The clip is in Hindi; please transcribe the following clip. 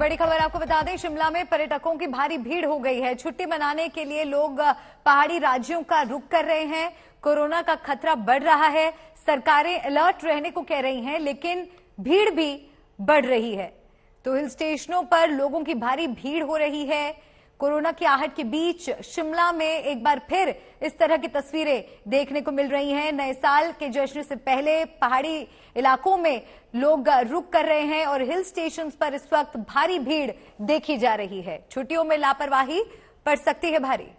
बड़ी खबर आपको बता दें शिमला में पर्यटकों की भारी भीड़ हो गई है छुट्टी मनाने के लिए लोग पहाड़ी राज्यों का रुख कर रहे हैं कोरोना का खतरा बढ़ रहा है सरकारें अलर्ट रहने को कह रही हैं लेकिन भीड़ भी बढ़ रही है तो हिल स्टेशनों पर लोगों की भारी भीड़ हो रही है कोरोना की आहट के बीच शिमला में एक बार फिर इस तरह की तस्वीरें देखने को मिल रही हैं नए साल के जश्न से पहले पहाड़ी इलाकों में लोग रुक कर रहे हैं और हिल स्टेशन पर इस वक्त भारी भीड़ देखी जा रही है छुट्टियों में लापरवाही पड़ सकती है भारी